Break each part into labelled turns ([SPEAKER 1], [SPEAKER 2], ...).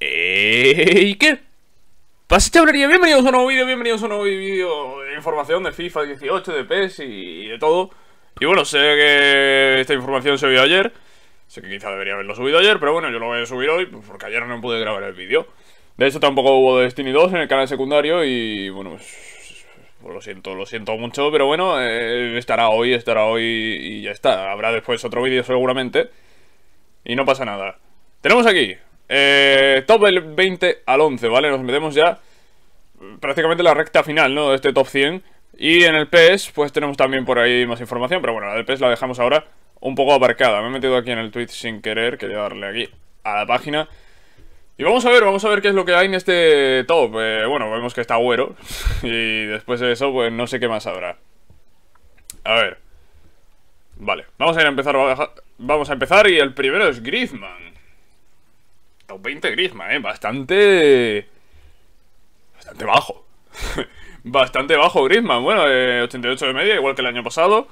[SPEAKER 1] Eh, ¿Y qué? Pasa pues chavalería, este bienvenidos a un nuevo vídeo, bienvenidos a un nuevo vídeo de información de FIFA 18, de PES y de todo Y bueno, sé que esta información se vio ayer Sé que quizá debería haberlo subido ayer, pero bueno, yo lo voy a subir hoy pues, porque ayer no pude grabar el vídeo De hecho tampoco hubo Destiny 2 en el canal secundario y bueno, pues, pues lo siento, lo siento mucho Pero bueno, eh, estará hoy, estará hoy y ya está Habrá después otro vídeo seguramente y no pasa nada Tenemos aquí eh, top del 20 al 11, ¿vale? Nos metemos ya mm, prácticamente la recta final, ¿no? De este top 100. Y en el PES, pues tenemos también por ahí más información, pero bueno, la del PES la dejamos ahora un poco aparcada. Me he metido aquí en el tweet sin querer, quería darle aquí a la página. Y vamos a ver, vamos a ver qué es lo que hay en este top. Eh, bueno, vemos que está güero. Y después de eso, pues no sé qué más habrá. A ver. Vale, vamos a ir a empezar. Vamos a empezar y el primero es Griezmann. Top 20 Griezmann, ¿eh? Bastante... Bastante bajo. bastante bajo Griezmann. Bueno, 88 eh, de media, igual que el año pasado.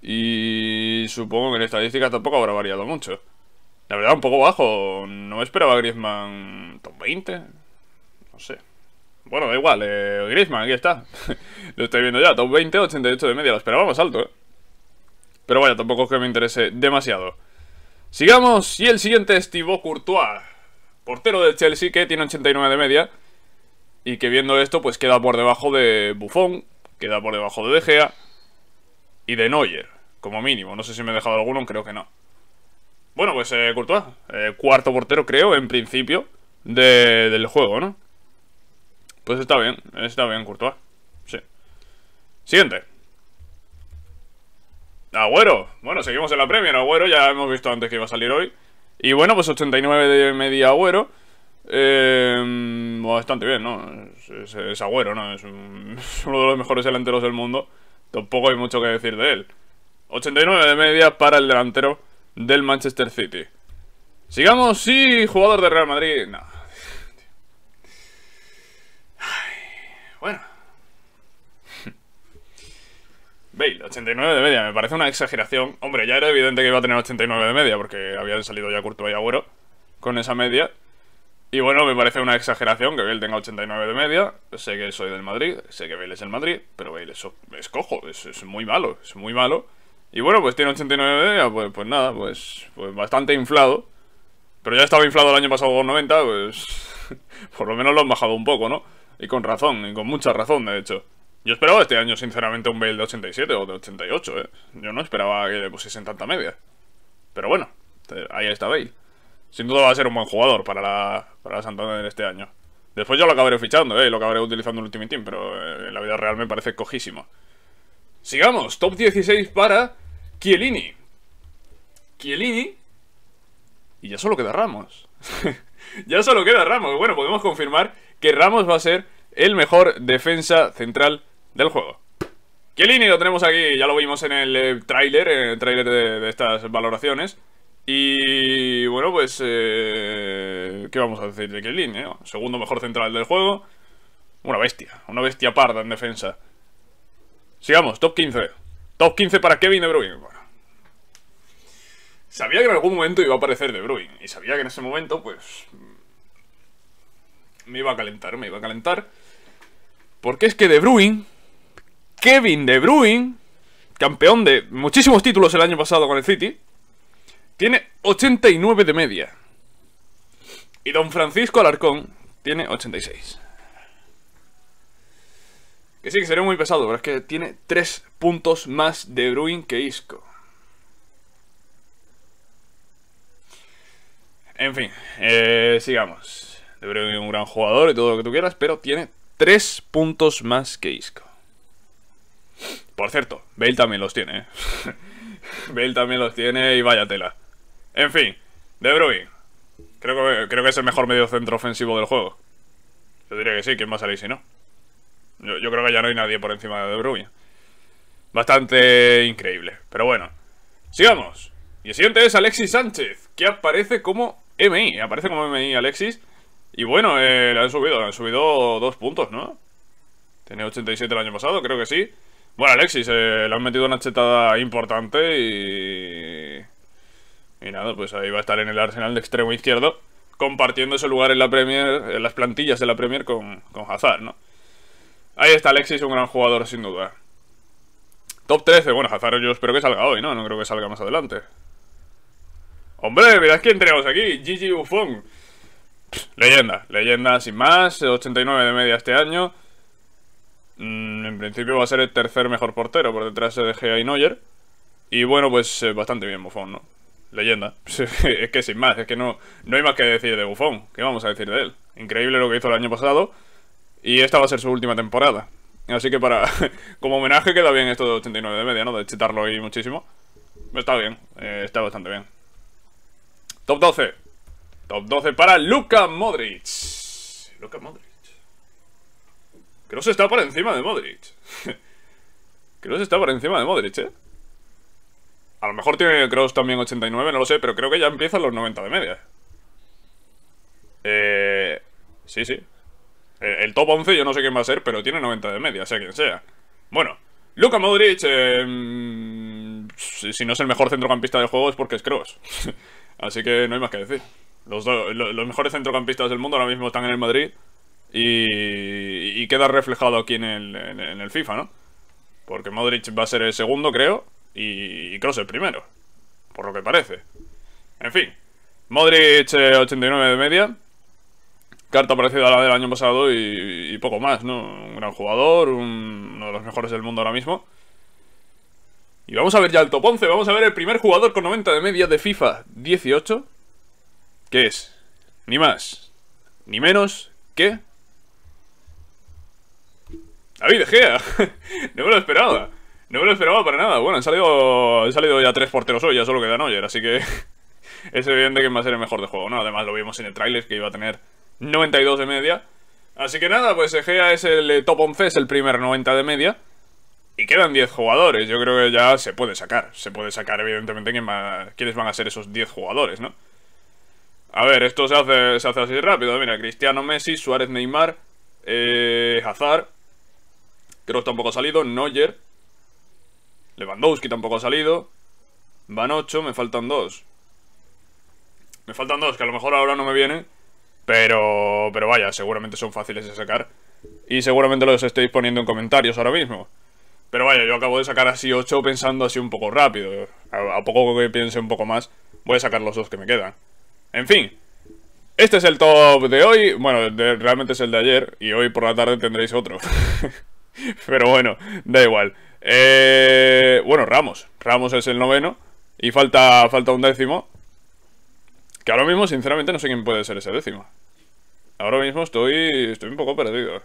[SPEAKER 1] Y supongo que en estadística tampoco habrá variado mucho. La verdad, un poco bajo. No esperaba Griezmann top 20. No sé. Bueno, da igual. Eh, Griezmann, aquí está. lo estoy viendo ya. Top 20, 88 de media. Lo esperaba más alto. Eh. Pero vaya, tampoco es que me interese demasiado. Sigamos, y el siguiente es Thibaut Courtois, portero del Chelsea que tiene 89 de media y que viendo esto pues queda por debajo de Buffon, queda por debajo de De Gea y de Neuer, como mínimo. No sé si me he dejado alguno, creo que no. Bueno, pues eh, Courtois, eh, cuarto portero creo, en principio, del juego, ¿no? Pues está bien, está bien Courtois, sí. Siguiente. Agüero. Bueno, seguimos en la Premier. Agüero ya hemos visto antes que iba a salir hoy. Y bueno, pues 89 de media Agüero. Em, bastante bien, ¿no? Es, Agüero, ¿no? Es, uno de los mejores delanteros del mundo. Tampoco hay mucho que decir de él. 89 de media para el delantero del Manchester City. Sigamos, sí, jugador de Real Madrid. No. bueno. 89 de media, me parece una exageración. Hombre, ya era evidente que iba a tener 89 de media porque habían salido ya Curto y Agüero con esa media. Y bueno, me parece una exageración que Bale tenga 89 de media. Sé que soy del Madrid, sé que Bale es el Madrid, pero Bale es, es cojo, es, muy malo, es muy malo. Y bueno, pues tiene 89 de media, pues, pues nada, pues, pues bastante inflado. Pero ya estaba inflado el año pasado con 90, pues por lo menos lo han bajado un poco, ¿no? Y con razón, y con mucha razón, de hecho. Yo esperaba este año, sinceramente, un Bale de 87 o de 88, ¿eh? Yo no esperaba que le pusiesen tanta media. Pero bueno, ahí está Bale. Sin duda va a ser un buen jugador para la, para la Santander este año. Después yo lo acabaré fichando, ¿eh? lo acabaré utilizando en Ultimate Team, pero eh, en la vida real me parece cojísimo. Sigamos, top 16 para Chiellini. Chiellini. Y ya solo queda Ramos. ya solo queda Ramos. Bueno, podemos confirmar que Ramos va a ser el mejor defensa central del juego. Kielini lo tenemos aquí, ya lo vimos en el eh, tráiler, en el tráiler de, estas valoraciones. Y bueno, pues... Eh, ¿Qué vamos a decir de Kelly? Eh? Segundo mejor central del juego. Una bestia, una bestia parda en defensa. Sigamos, top 15. Top 15 para Kevin De Bruyne. Sabía que en algún momento iba a aparecer De Bruyne. Y sabía que en ese momento, pues... Me iba a calentar, me iba a calentar. Porque es que De Bruyne Kevin De Bruyne, campeón de muchísimos títulos el año pasado con el City, tiene 89 de media. Y don Francisco Alarcón tiene 86. Que sí, que sería muy pesado, pero es que tiene 3 puntos más de Bruyne que Isco. En fin, eh, sigamos. De Bruyne es un gran jugador y todo lo que tú quieras, pero tiene 3 puntos más que Isco. Por cierto, Bale también los tiene. ¿eh? Bale también los tiene y vaya tela. En fin, De Bruyne. Creo que, creo que es el mejor medio centro ofensivo del juego. Yo diría que sí, ¿quién va a salir si no? Yo, creo que ya no hay nadie por encima de De Bruyne. Bastante increíble, pero bueno. Sigamos. Y el siguiente es Alexis Sánchez, que aparece como MI. Aparece como MI Alexis. Y bueno, eh, le han subido, le han subido dos puntos, ¿no? Tenía 87 el año pasado, creo que sí. Bueno, Alexis, eh, le han metido una chetada importante y... Y nada, pues ahí va a estar en el Arsenal de extremo izquierdo, compartiendo ese lugar en la Premier, en las plantillas de la Premier con, con Hazard, ¿no? Ahí está Alexis, un gran jugador sin duda. Top 13, bueno, Hazard yo espero que salga hoy, ¿no? No creo que salga más adelante. ¡Hombre, mirad quién tenemos aquí! Gigi Buffon. leyenda, leyenda sin más, 89 de media este año... Mm, en principio va a ser el tercer mejor portero por detrás de G.I. y Neuer. Y bueno, pues eh, bastante bien Buffon, ¿no? Leyenda. es que sin más, es que no, no hay más que decir de Buffon. ¿Qué vamos a decir de él? Increíble lo que hizo el año pasado. Y esta va a ser su última temporada. Así que para... como homenaje queda bien esto de 89 de media, ¿no? De chitarlo ahí muchísimo. Está bien, eh, está bastante bien. Top 12. Top 12 para Luka Modric. Luka Modric. Kroos está por encima de Modric. Kroos está por encima de Modric, ¿eh? A lo mejor tiene Kroos también 89, no lo sé, pero creo que ya empiezan los 90 de media. Eh... Sí, sí. El top 11 yo no sé quién va a ser, pero tiene 90 de media, sea quien sea. Bueno, Luka Modric... Eh... si no es el mejor centrocampista del juego es porque es Kroos. Así que no hay más que decir. los mejores centrocampistas del mundo ahora mismo están en el Madrid y, queda reflejado aquí en el, FIFA, ¿no? Porque Modric va a ser el segundo, creo, y, y Kroos el primero, por lo que parece. En fin, Modric 89 eh, de media, carta parecida a la del año pasado y, poco más, ¿no? Un gran jugador, uno de los mejores del mundo ahora mismo. Y vamos a ver ya el top 11, vamos a ver el primer jugador con 90 de media de FIFA 18, que es ni más ni menos que de Gea. no me lo esperaba. No me lo esperaba para nada. Bueno, han salido, han salido ya tres porteros hoy, ya solo queda Neuer, así que es evidente que va a ser el mejor de juego. No, además lo vimos en el trailer que iba a tener 92 de media. Así que nada, pues Gea es el eh, top 11, es el primer 90 de media. Y quedan 10 jugadores, yo creo que ya se puede sacar. Se puede sacar, evidentemente, quién va, quiénes van a ser esos 10 jugadores, ¿no? A ver, esto se hace, se hace así rápido. Mira, Cristiano Messi, Suárez Neymar, eh, Hazard, Kroos tampoco ha salido, Neuer, Lewandowski tampoco ha salido, van 8, me faltan 2. Me faltan 2, que a lo mejor ahora no me vienen pero, pero vaya, seguramente son fáciles de sacar. Y seguramente los estéis poniendo en comentarios ahora mismo. Pero vaya, yo acabo de sacar así 8 pensando así un poco rápido. A, poco que piense un poco más, voy a sacar los dos que me quedan. En fin, este es el top de hoy. Bueno, realmente es el de ayer. Y hoy por la tarde tendréis otro. Pero bueno, da igual. Eh, bueno, Ramos. Ramos es el noveno. Y falta, falta un décimo. Que ahora mismo, sinceramente, no sé quién puede ser ese décimo. Ahora mismo estoy, estoy un poco perdido.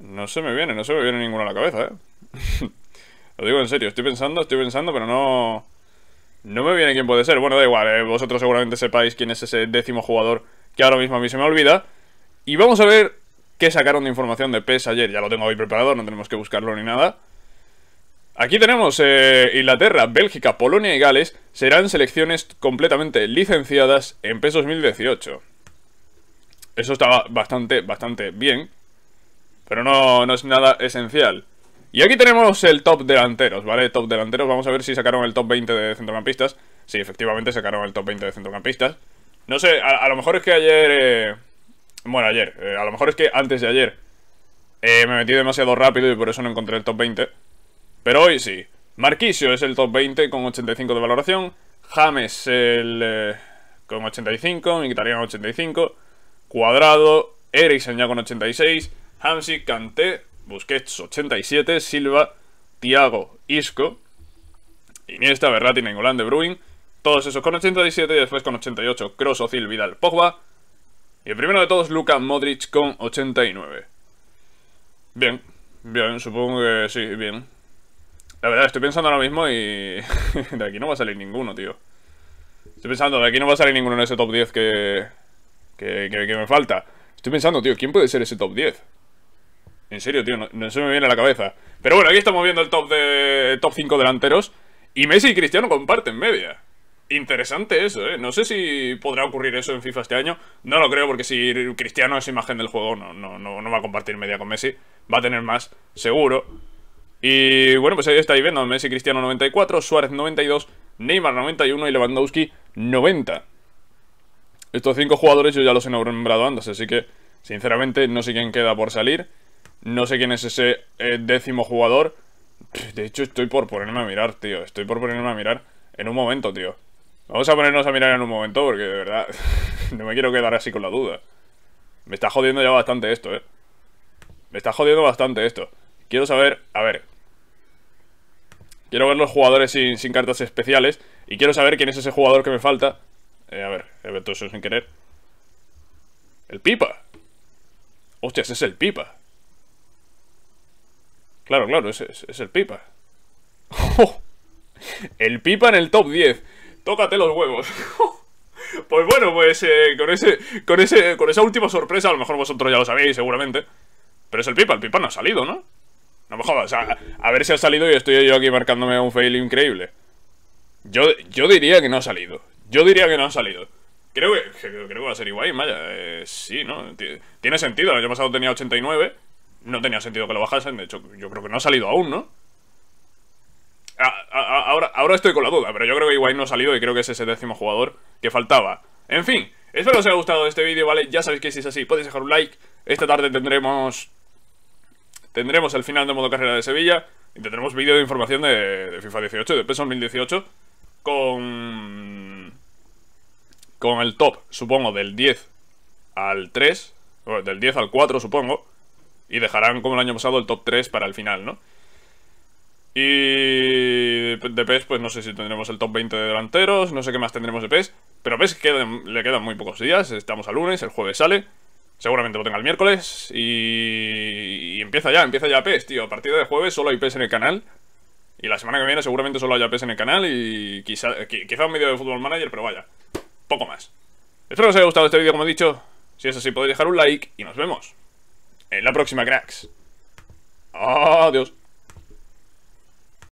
[SPEAKER 1] No se me viene, no se me viene ninguno a la cabeza, ¿eh? Lo digo en serio, estoy pensando, estoy pensando, pero no... No me viene quién puede ser. Bueno, da igual, eh, vosotros seguramente sepáis quién es ese décimo jugador que ahora mismo a mí se me olvida. Y vamos a ver que sacaron de información de PES ayer. Ya lo tengo ahí preparado, no tenemos que buscarlo ni nada. Aquí tenemos eh, Inglaterra, Bélgica, Polonia y Gales serán selecciones completamente licenciadas en PES 2018. Eso estaba bastante, bastante bien, pero no, es nada esencial. Y aquí tenemos el top delanteros, ¿vale? Top delanteros, vamos a ver si sacaron el top 20 de centrocampistas. Sí, efectivamente sacaron el top 20 de centrocampistas. No sé, a, lo mejor es que ayer... Eh, bueno, ayer. Eh, a lo mejor es que antes de ayer eh, me metí demasiado rápido y por eso no encontré el top 20. Pero hoy sí. Marquisio es el top 20 con 85 de valoración. James el, eh, con 85. Mkhitaryan 85. Cuadrado. Eriksen ya con 86. Hamsi, Kanté, Busquets 87. Silva, Thiago, Isco. Iniesta, Berratti, Nengolan, De Bruin. Todos esos con 87 y después con 88. Kroos, Ozil, Vidal, Pogba. Y el primero de todos, Luka Modric con 89. Bien, bien, supongo que sí, bien. La verdad, estoy pensando ahora mismo y... de aquí no va a salir ninguno, tío. Estoy pensando, de aquí no va a salir ninguno en ese top 10 que... Que, me falta. Estoy pensando, tío, ¿quién puede ser ese top 10? En serio, tío, no, se me viene a la cabeza. Pero bueno, aquí estamos viendo el top de top 5 delanteros. Y Messi y Cristiano comparten media. Interesante eso, ¿eh? No sé si podrá ocurrir eso en FIFA este año. No lo creo, porque si Cristiano es imagen del juego, no, no, no, va a compartir media con Messi. Va a tener más, seguro. Y bueno, pues ahí estáis viendo: Messi Cristiano 94, Suárez 92, Neymar 91 y Lewandowski 90. Estos cinco jugadores yo ya los he nombrado antes, así que sinceramente no sé quién queda por salir. No sé quién es ese eh, décimo jugador. De hecho, estoy por ponerme a mirar, tío. Estoy por ponerme a mirar en un momento, tío. Vamos a ponernos a mirar en un momento porque de verdad no me quiero quedar así con la duda. Me está jodiendo ya bastante esto, ¿eh? Me está jodiendo bastante esto. Quiero saber... A ver. Quiero ver los jugadores sin, cartas especiales y quiero saber quién es ese jugador que me falta. Eh, a ver, eso sin querer. El Pipa. ¡Hostias, ese es el Pipa. Claro, claro, es el Pipa. ¡Oh! El Pipa en el top 10. Tócate los huevos. pues bueno, pues eh, con, ese, con, ese, con esa última sorpresa, a lo mejor vosotros ya lo sabéis, seguramente. Pero es el pipa, el pipa no ha salido, ¿no? No me jodas, a, ver si ha salido y estoy yo aquí marcándome un fail increíble. Yo, yo diría que no ha salido. Yo diría que no ha salido. Creo que, va a ser igual, vaya. Eh, sí, ¿no? Tiene sentido. El año pasado tenía 89. No tenía sentido que lo bajasen. De hecho, yo creo que no ha salido aún, ¿no? ahora, estoy con la duda, pero yo creo que igual no ha salido y creo que es ese décimo jugador que faltaba. En fin, espero que os haya gustado este vídeo, ¿vale? Ya sabéis que si es así, podéis dejar un like. Esta tarde tendremos tendremos el final de modo carrera de Sevilla y tendremos vídeo de información de, FIFA 18 de PES 2018 con con el top, supongo, del 10 al 3, del 10 al 4, supongo, y dejarán como el año pasado el top 3 para el final, ¿no? Y de PES, pues no sé si tendremos el top 20 de delanteros, no sé qué más tendremos de PES. Pero PES le quedan muy pocos días, estamos a lunes, el jueves sale. Seguramente lo tenga el miércoles y... empieza ya, empieza ya PES, tío. A partir de jueves solo hay PES en el canal. Y la semana que viene seguramente solo haya PES en el canal y quizá, quizá un vídeo de fútbol Manager, pero vaya, poco más. Espero que os haya gustado este vídeo, como he dicho. Si es así, podéis dejar un like y nos vemos en la próxima, cracks. Adiós.